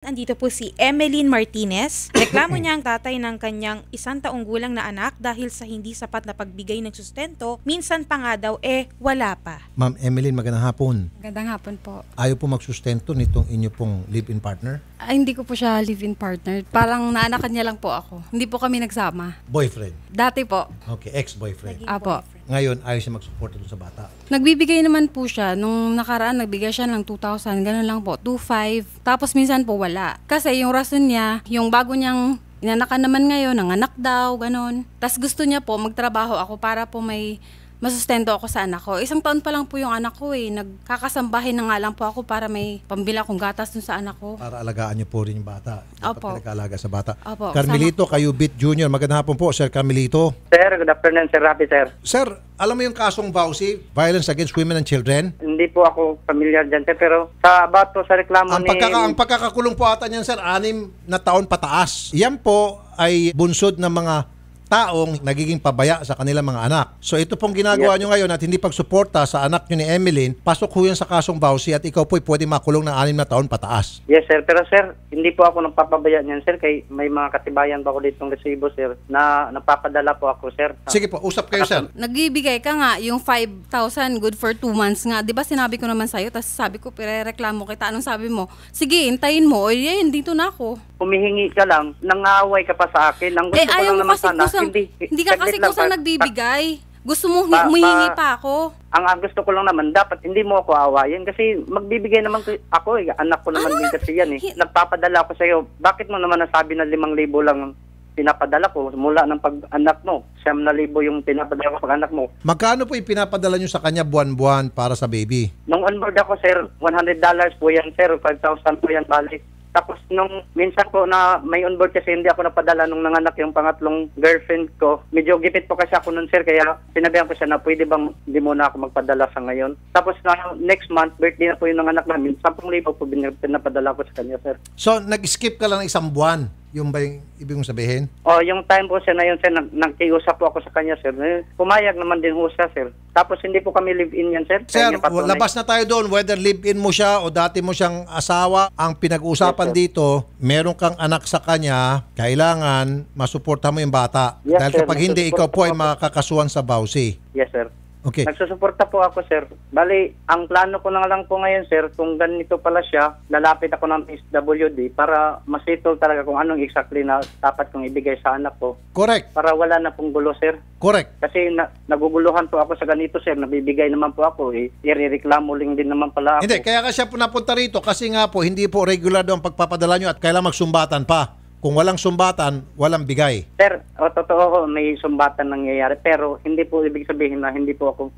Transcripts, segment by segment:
Andito po si Emeline Martinez. Reklamo niya ang tatay ng kanyang isang taong gulang na anak dahil sa hindi sapat na pagbigay ng sustento. Minsan pa nga daw eh wala pa. Ma'am Emeline, magandang hapon. Magandang hapon po. Ayaw po magsustento nitong inyo pong live-in partner? Ay, ah, hindi ko po siya live-in partner. Parang naanakan niya lang po ako. Hindi po kami nagsama. Boyfriend? Dati po. Okay, ex-boyfriend. Apo. Boyfriend. Ngayon, ayaw siya mag-support sa bata. Nagbibigay naman po siya. Nung nakaraan, nagbigay siya ng 2,000. Ganun lang po, 2,500. Tapos minsan po wala. Kasi yung rason niya, yung bago niyang inanakan naman ngayon, ang anak daw, ganun. Tapos gusto niya po, magtrabaho ako para po may masustento ako sa anak ko. Isang taon pa lang po yung anak ko eh. Nagkakasambahin na nga lang po ako para may pambila kong gatas dun sa anak ko. Para alagaan niyo po rin yung bata. Dapat Opo. nag sa bata. Opo, Carmelito, kayo Bit Junior. Magandang hapon po, Sir Carmelito. Sir, good afternoon, Sir Rafi, sir. Sir, alam mo yung kasong Bausi, Violence Against Women and Children? Hindi po ako familiar dyan, sir. Pero sa about po sa reklamo Ang, ni... pagkaka, ang pagkakakulong po ata niyan, sir, anim na taon pataas. Yan po ay bunsod ng mga taong nagiging pabaya sa kanilang mga anak. So ito pong ginagawa yes. nyo ngayon at hindi pagsuporta sa anak nyo ni Emeline, pasok ho yan sa kasong bawsi at ikaw po'y pwede makulong ng anim na taon pataas. Yes sir, pero sir, hindi po ako nagpapabaya niyan sir kay may mga katibayan pa ako ditong resibo sir na napapadala po ako sir. Sige po, usap kayo sir. Nagbibigay ka nga yung 5,000 good for 2 months nga. 'Di ba sinabi ko naman sa'yo, tapos sabi ko pirereklamo kita. Anong sabi mo? Sige, hintayin mo. O yan, dito na ako. Humihingi ka lang, nangaway ka pa sa akin. Nang eh, gusto eh, ko lang naman sana. Kasi lang, hindi ka kasi kusang saan nagbibigay. Gusto mo pa, humihingi pa, ako? Ang, ang gusto ko lang naman, dapat hindi mo ako awayin kasi magbibigay naman ako eh, anak ko ano naman ano din na, kasi yan eh. Nagpapadala ako sa iyo. Bakit mo naman nasabi na limang libo lang pinapadala ko mula ng pag-anak mo? Siyam na libo yung pinapadala ko pag-anak mo. Magkano po yung pinapadala nyo sa kanya buwan-buwan para sa baby? Nung onboard ako, sir, $100 po yan, sir. 5,000 po yan, balik. Tapos nung minsan po na may onboard kasi hindi ako napadala nung nanganak yung pangatlong girlfriend ko. Medyo gipit po kasi ako nun sir kaya sinabihan ko siya na pwede bang hindi muna ako magpadala sa ngayon. Tapos na next month birthday na po yung nanganak namin. 10,000 po pinapadala ko sa kanya sir. So nag-skip ka lang isang buwan? Yung ba yung ibig mong sabihin? Oh, yung time po sir na yun sir, nagkiusap po ako sa kanya sir. Eh, pumayag naman din ho siya sir. Tapos hindi po kami live-in yan sir. Sir, labas na tayo doon. Whether live-in mo siya o dati mo siyang asawa, ang pinag-uusapan Yes, dito, meron kang anak sa kanya, kailangan masuportahan mo yung bata. Yes, Dahil sir. kapag hindi, ikaw po ay makakasuhan sa bawsi. Yes sir. Okay. Nagsusuporta po ako, sir. Bali, ang plano ko na lang po ngayon, sir, kung ganito pala siya, lalapit ako ng SWD para masitol talaga kung anong exactly na dapat kong ibigay sa anak ko. Correct. Para wala na pong gulo, sir. Correct. Kasi na, naguguluhan po ako sa ganito, sir. Nabibigay naman po ako. Eh. Irereklamo lang din naman pala ako. Hindi, kaya ka siya napunta rito kasi nga po, hindi po regular daw ang pagpapadala nyo at kailangan magsumbatan pa. Kung walang sumbatan, walang bigay. Sir, o, totoo may sumbatan nangyayari pero hindi po ibig sabihin na hindi po ako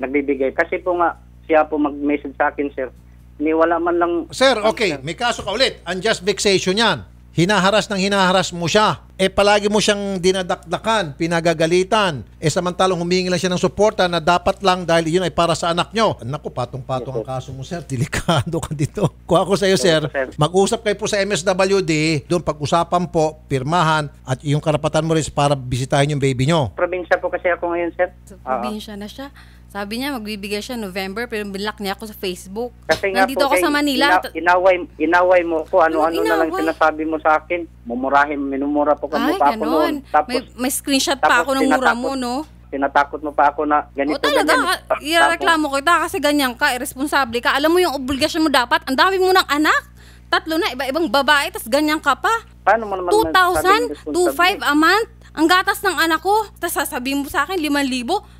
nagbibigay. Kasi po nga siya po mag-message sa akin, sir. Ni wala man lang... Sir, okay. May kaso ka ulit. Unjust vexation yan hinaharas ng hinaharas mo siya. Eh palagi mo siyang dinadakdakan, pinagagalitan. Eh samantalang humingi lang siya ng suporta na dapat lang dahil yun ay para sa anak nyo. Naku, patong-patong ang kaso mo sir. Delikado ka dito. Kuha ako sa iyo sir. Mag-usap kayo po sa MSWD. Doon pag-usapan po, pirmahan at yung karapatan mo rin para bisitahin yung baby nyo. Probinsya po kasi ako ngayon sir. Sa probinsya na siya. Sabi niya, magbibigay siya November, pero binlock niya ako sa Facebook. Kasi nga Nandito po, ako kay, sa Manila. Ina, inaway, inaway mo ko. Ano-ano na lang sinasabi mo sa akin. Mumurahin, minumura po ka Ay, mukha ko noon. Tapos, may, may screenshot tapos, pa ako ng mura mo, no? Pinatakot mo pa ako na ganito, o, oh, talaga, ganyan. Ah, Ireklamo ko kita kasi ganyan ka, irresponsible ka. Alam mo yung obligasyon mo dapat. Ang dami mo ng anak. Tatlo na, iba-ibang babae, tapos ganyan ka pa. Paano mo naman 2,000, 2,500 a month? Ang gatas ng anak ko. Tapos sasabihin mo sa akin, 5,000.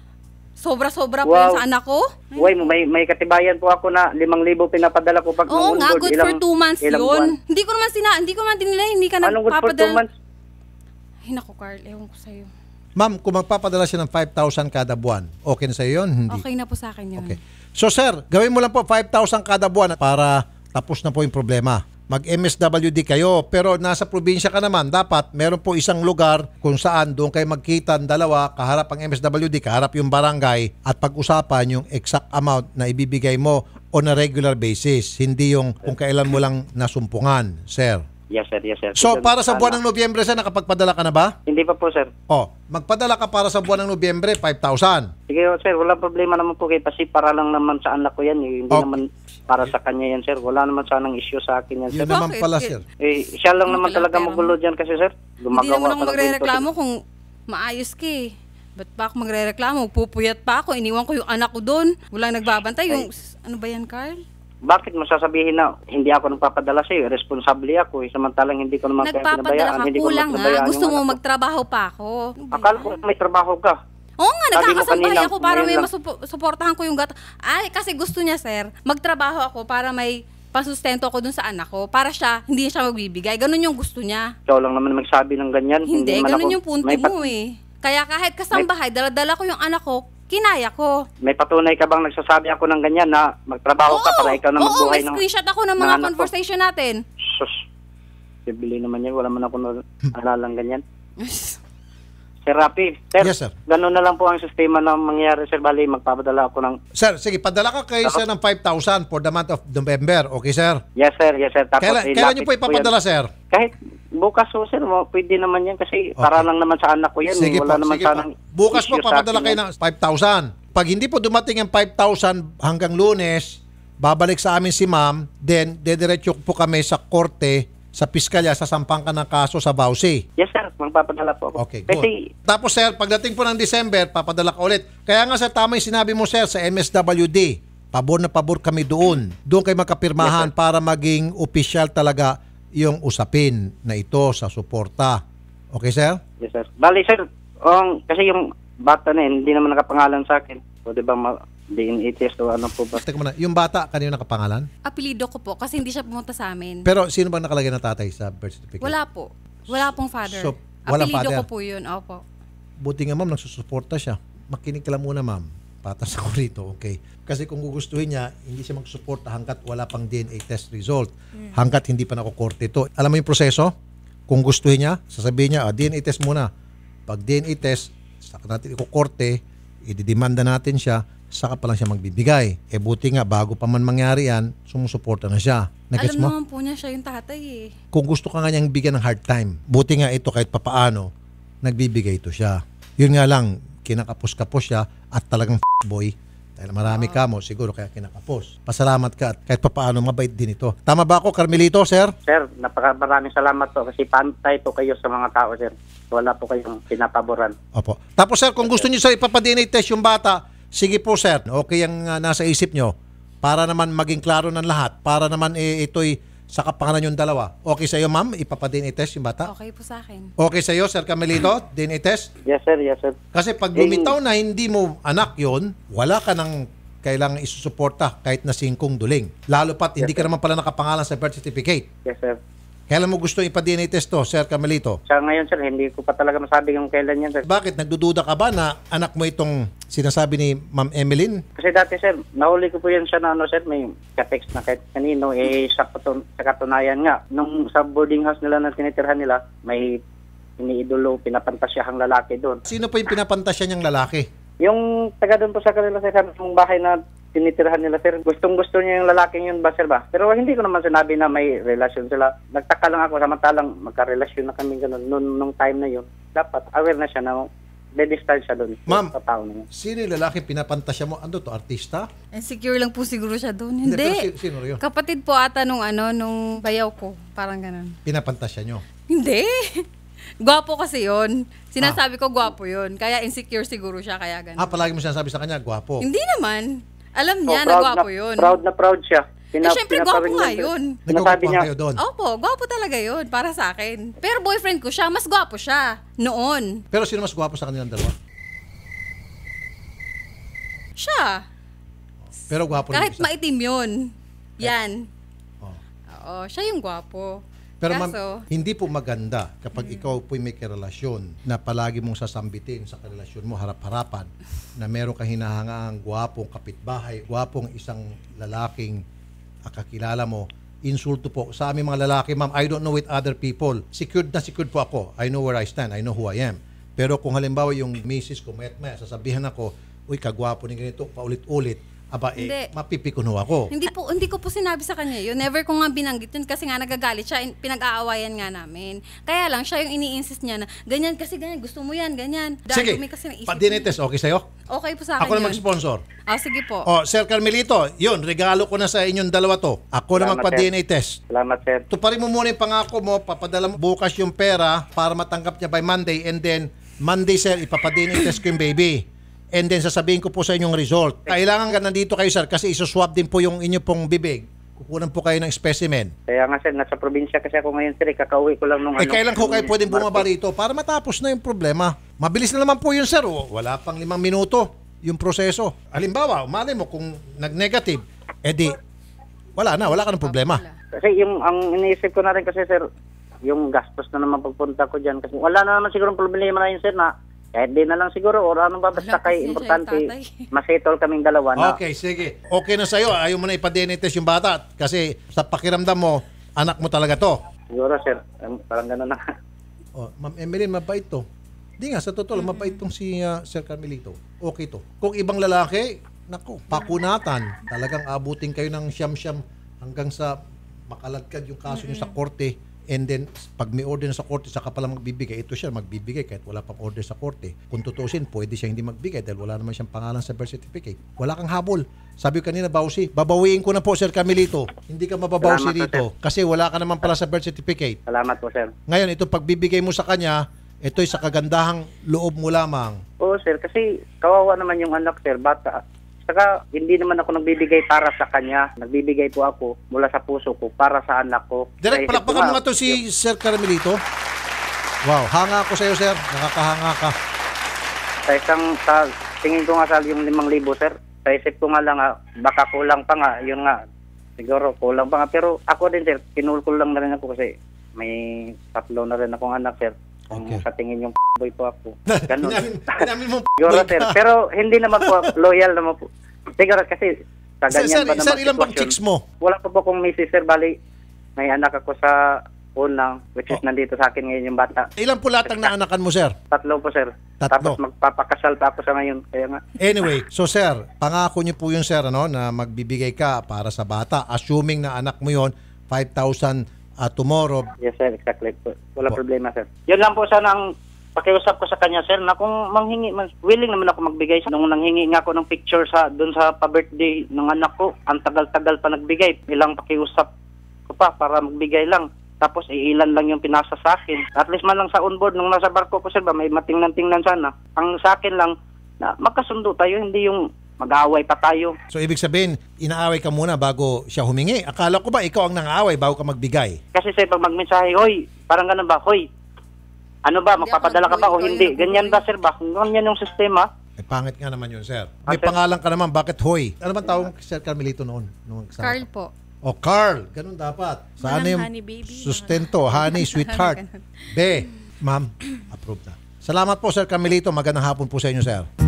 Sobra-sobra po wow. yun sa anak ko. Uy, may, may katibayan po ako na 5,000 pinapadala ko pag Oo nga, good ilang, for 2 months yun. Buwan. Hindi ko naman sina, hindi ko naman dinila, hindi ka Anong nagpapadala. Anong good for 2 months? Ay naku, Carl, ewan ko sa'yo. Ma'am, kung magpapadala siya ng 5,000 kada buwan, okay na sa'yo yun? Hindi. Okay na po sa akin yun. Okay. So sir, gawin mo lang po 5,000 kada buwan para tapos na po yung problema mag-MSWD kayo. Pero nasa probinsya ka naman, dapat meron po isang lugar kung saan doon kayo magkita ang dalawa, kaharap ang MSWD, kaharap yung barangay at pag-usapan yung exact amount na ibibigay mo on a regular basis. Hindi yung kung kailan mo lang nasumpungan, sir. Yes, sir. Yes, sir. So, para sa buwan ano, ng Nobyembre, sir, nakapagpadala ka na ba? Hindi pa po, sir. Oh, magpadala ka para sa buwan ng Nobyembre, 5,000. Sige, sir. Wala problema naman po kay Pasi. Para lang naman sa anak ko yan. Eh. Hindi okay. naman para sa kanya yan, sir. Wala naman sanang issue sa akin yan, Yun sir. naman pala, sir. Eh, siya lang naman talaga magulo dyan kasi, sir. Hindi naman ako talaga ito, magre-reklamo sir. kung maayos ka eh. Ba't pa ako magre-reklamo? Pupuyat pa ako. Iniwan ko yung anak ko doon. Walang nagbabantay. Yung, ano ba yan, Carl? Bakit mo sasabihin na hindi ako nagpapadala sa iyo? Responsable ako eh. Samantalang hindi ko naman kaya Nagpapadala pinabayaan. ka. Kulang ha. Ah. Gusto mo magtrabaho pa ako. Ano Akala ko may trabaho ka. Oo nga, nagkakasambay ako para may masuportahan ko yung gato. Ay, kasi gusto niya, sir, magtrabaho ako para may pasustento ako dun sa anak ko para siya, hindi siya magbibigay. Ganun yung gusto niya. Ikaw lang naman magsabi ng ganyan. Hindi, hindi ganun ako, yung punto mo eh. Kaya kahit kasambahay, daladala ko yung anak ko, kinaya ko. May patunay ka bang nagsasabi ako ng ganyan na magtrabaho oo, ka para ikaw na oo, magbuhay ng Oo, may screenshot ako ng mga ng conversation ko. natin. Sus, bibili naman yan. Wala man ako na alalang ganyan. Sir Rafi, sir, Yes, sir. ganun na lang po ang sistema na mangyayari, sir. Bali, magpapadala ako ng... Sir, sige, padala ka kay sir ng 5,000 for the month of November. Okay, sir? Yes, sir. Yes, sir. Tapos, Kailan, kailan niyo po yan. ipapadala, sir? Kahit bukas po, oh, sir. mo- oh, Pwede naman yan kasi para lang naman sa anak ko yan. Sige Wala po, naman sige po. Bukas po, papadala kayo yan. ng 5,000. Pag hindi po dumating ang 5,000 hanggang lunes, babalik sa amin si ma'am, then dediretso po kami sa korte sa piskalya, sasampang ka ng kaso sa Bausi. Yes sir, magpapadala po ako. Okay, good. Kasi, Tapos sir, pagdating po ng December, papadala ka ulit. Kaya nga sir, tama yung sinabi mo sir sa MSWD. Pabor na pabor kami doon. Doon kay makapirmahan yes, para maging official talaga yung usapin na ito sa suporta. Okay sir? Yes sir. Bali sir, um, kasi yung bata na hindi naman nakapangalan sa akin. O so, di ba, ma- DNA test o ano po ba? Teka muna, yung bata, kanino nakapangalan? Apelido ko po kasi hindi siya pumunta sa amin. Pero sino bang nakalagay na tatay sa birth certificate? Wala po. Wala pong father. So, wala Apelido father. ko po yun, opo. Buti nga ma'am, nagsusuporta siya. Makinig ka lang muna ma'am. Patas ako rito, okay? Kasi kung gugustuhin niya, hindi siya magsuporta hanggat wala pang DNA test result. Hmm. Hanggat hindi pa nakukorte ito. Alam mo yung proseso? Kung gustuhin niya, sasabihin niya, ah, DNA test muna. Pag DNA test, saka natin ikukorte, ididemanda natin siya, saka pa lang siya magbibigay. Eh buti nga, bago pa man mangyari yan, sumusuporta na siya. Nagets Alam mo? naman po niya siya yung tatay eh. Kung gusto ka nga niyang bigyan ng hard time, buti nga ito kahit papaano, nagbibigay ito siya. Yun nga lang, kinakapos po siya at talagang boy. Dahil marami ah. ka mo, siguro kaya kinakapos. Pasalamat ka at kahit papaano mabait din ito. Tama ba ako, Carmelito, sir? Sir, napakamaraming salamat po kasi pantay po kayo sa mga tao, sir. Wala po kayong pinapaboran. Opo. Tapos sir, kung gusto niyo sir ipapadinate test yung bata, Sige po sir, okay ang uh, nasa isip nyo para naman maging klaro ng lahat, para naman eh, ito'y sa kapanganan yung dalawa. Okay sa iyo, ma'am? Ipapa-DNA test yung bata? Okay po sa akin. Okay sa iyo, Sir Camilito? DNA test? Yes, sir. Yes, sir. Kasi pag lumitaw na hindi mo anak yon, wala ka ng kailangan isusuporta kahit na singkong duling. Lalo pat, yes, hindi sir. ka naman pala nakapangalan sa birth certificate. Yes, sir. Kailan mo gusto ipa-DNA test to, Sir Camelito? Sa ngayon, sir, hindi ko pa talaga masabi kung kailan yan, sir. Bakit? Nagdududa ka ba na anak mo itong sinasabi ni Ma'am Emeline? Kasi dati, sir, nahuli ko po yan siya na ano, sir, may ka-text na kahit kanino. Eh, sa, katun- sa katunayan nga, nung sa boarding house nila na tinitirhan nila, may iniidolo, pinapantasyahang lalaki doon. Sino po yung pinapantasya niyang lalaki? Yung taga doon po sa kanila sa bahay na tinitirahan nila sir. Gustong gusto niya yung lalaking yun ba sir ba? Pero hindi ko naman sinabi na may relasyon sila. Nagtaka lang ako samantalang magka-relasyon na kami ganun noon nung time na yun. Dapat aware na siya na may distance siya doon. Ma'am, sa tao na yun. sino yung lalaki pinapantasya mo? Ano to, artista? Insecure eh, lang po siguro siya doon. Hindi. pero si- sino yun? Kapatid po ata nung ano, nung bayaw ko. Parang ganun. Pinapantasya nyo. Hindi. Gwapo kasi yon. Sinasabi ah. ko gwapo yon. Kaya insecure siguro siya kaya ganun. Ah, palagi mo sinasabi sa kanya, gwapo. Hindi naman. Alam oh, niya, oh, nagwapo na, yun. Proud na proud siya. Pina, eh, syempre, gwapo nga yun. Sinasabi niya. doon. Opo, gwapo talaga yun para sa akin. Pero boyfriend ko siya, mas gwapo siya noon. Pero sino mas gwapo sa kanilang dalawa? Siya. Pero gwapo Kahit maitim yun. Eh. Yan. Eh, oh. siya yung gwapo. Pero ma'am, hindi po maganda kapag mm. ikaw po may karelasyon na palagi mong sasambitin sa karelasyon mo harap-harapan na meron kang hinahangaang gwapong kapitbahay, gwapong isang lalaking kakilala mo, insulto po sa aming mga lalaki, ma'am, I don't know with other people. Secured na secured po ako. I know where I stand. I know who I am. Pero kung halimbawa yung misis ko, mayat maya, sasabihan ako, uy, kagwapo ni ganito, paulit-ulit aba eh, hindi. mapipikuno ako. Hindi po, hindi ko po sinabi sa kanya yun. Never ko nga binanggit yun kasi nga nagagalit siya, pinag-aawayan nga namin. Kaya lang, siya yung ini-insist niya na, ganyan kasi ganyan, gusto mo yan, ganyan. Dahil sige, dumi kasi naisip padinites, okay sa'yo? Okay po sa akin Ako na mag-sponsor. Ah, sige po. Oh, Sir Carmelito, yun, regalo ko na sa inyong dalawa to. Ako Salamat na magpa-DNA test. Salamat, Sir. Tuparin mo muna yung pangako mo, papadala mo bukas yung pera para matanggap niya by Monday and then Monday, Sir, ipapa test ko yung baby and then sasabihin ko po sa inyong result. Kailangan ka nandito kayo sir kasi isuswab din po yung inyo pong bibig. Kukunan po kayo ng specimen. Kaya nga sir, nasa probinsya kasi ako ngayon sir, eh. kakauwi ko lang nung Eh ano. kailan ko kayo pwedeng bumaba rito para matapos na yung problema? Mabilis na naman po yun sir. O, oh, wala pang limang minuto yung proseso. Halimbawa, malay mo kung nag-negative, edi eh wala na, wala ka ng problema. Kasi yung ang iniisip ko na rin kasi sir, yung gastos na naman pagpunta ko diyan kasi wala na naman siguro problema na yun sir na kahit eh, di na lang siguro, or ano ba, basta kay importante, siya kaming dalawa na. Okay, sige. Okay na sa'yo. Ayaw mo na ipa yung bata kasi sa pakiramdam mo, anak mo talaga to. Siguro, sir, um, parang gano'n na. Oh, Ma'am Emeline, mabait to. Di nga, sa totoo, lang, mabait tong si ah, Sir Carmelito. Okay to. Kung ibang lalaki, nako, pakunatan. Talagang abutin kayo ng siyam-siyam hanggang sa makaladkad yung kaso niyo sa korte. And then, pag may order na sa korte, saka pala magbibigay. Ito siya, magbibigay kahit wala pang order sa korte. Kung tutusin, pwede siya hindi magbigay dahil wala naman siyang pangalan sa birth certificate. Wala kang habol. Sabi ko kanina, Bausi, babawiin ko na po, Sir Camilito. Hindi ka mababawsi dito rito kasi wala ka naman pala sa birth certificate. Salamat po, sir. Ngayon, ito pagbibigay mo sa kanya, ito'y sa kagandahang loob mo lamang. Oo, sir. Kasi kawawa naman yung anak, sir. Bata. Saka hindi naman ako nagbibigay para sa kanya. Nagbibigay po ako mula sa puso ko para sa anak ko. Direk, palakpakan mo nga to si Sir Caramelito. Wow, hanga ako sa iyo, sir. Nakakahanga ka. Sa isang, sa, tingin ko nga sa yung limang libo, sir. Sa isip ko nga lang, ah, baka kulang pa nga. Yun nga, siguro kulang pa nga. Pero ako din, sir, kinulkul lang na rin ako kasi may tatlo na rin akong anak, sir. Okay. Sa tingin yung boy po ako. Ganun. Inamin mo Siguro sir, pero hindi naman po loyal naman po. Siguro kasi sa ganyan sir, sir, pa naman sir, ilang bang chicks mo? Wala po po kung misis sir, bali may anak ako sa unang, which is oh. nandito sa akin ngayon yung bata. Ilan po latang na anakan mo, sir? Tatlo po, sir. Tatlo. Tapos magpapakasal pa ako sa ngayon. Kaya nga. Anyway, so sir, pangako niyo po yun, sir, ano, na magbibigay ka para sa bata. Assuming na anak mo yon 5,000 uh, tomorrow. Yes, sir. Exactly. Wala po. problema, sir. Yun lang po sana ang pakiusap ko sa kanya, sir, na kung manghingi, man, willing naman ako magbigay. Nung nanghingi nga ako ng picture sa doon sa pa-birthday ng anak ko, ang tagal-tagal pa nagbigay. Ilang pakiusap ko pa para magbigay lang. Tapos iilan eh, lang yung pinasa sa akin. At least man lang sa onboard, nung nasa barko ko, sir, ba, may matingnan-tingnan sana. Ang sa akin lang, na magkasundo tayo, hindi yung mag-aaway pa tayo. So ibig sabihin, inaaway ka muna bago siya humingi. Akala ko ba ikaw ang nang-aaway bago ka magbigay? Kasi sa pag magmensahe, hoy, parang ganun ba, hoy, ano ba, magpapadala ka ba o hindi? Ganyan ba, sir ba? ganyan yung sistema, Eh, pangit nga naman yun, sir. Ah, May pangalan ka naman, bakit Hoy? Ano bang tawag Sir Carmelito noon? Nung kasama Carl po. O oh, Carl, ganun dapat. Sana Walang yung honey baby, sustento, honey, sweetheart. Be, ma'am, approved na. Salamat po, Sir Carmelito. Magandang hapon po sa inyo, sir.